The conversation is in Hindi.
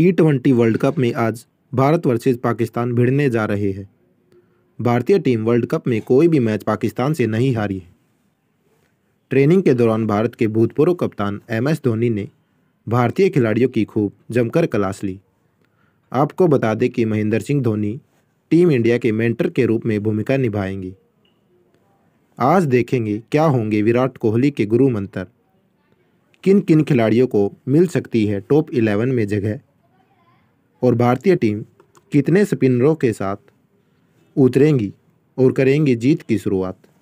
टी ट्वेंटी वर्ल्ड कप में आज भारत वर्सेज पाकिस्तान भिड़ने जा रहे हैं भारतीय टीम वर्ल्ड कप में कोई भी मैच पाकिस्तान से नहीं हारी है ट्रेनिंग के दौरान भारत के भूतपूर्व कप्तान एम एस धोनी ने भारतीय खिलाड़ियों की खूब जमकर क्लास ली आपको बता दें कि महेंद्र सिंह धोनी टीम इंडिया के मेंटर के रूप में भूमिका निभाएंगे आज देखेंगे क्या होंगे विराट कोहली के गुरु मंत्र किन किन खिलाड़ियों को मिल सकती है टॉप इलेवन में जगह और भारतीय टीम कितने स्पिनरों के साथ उतरेंगी और करेंगी जीत की शुरुआत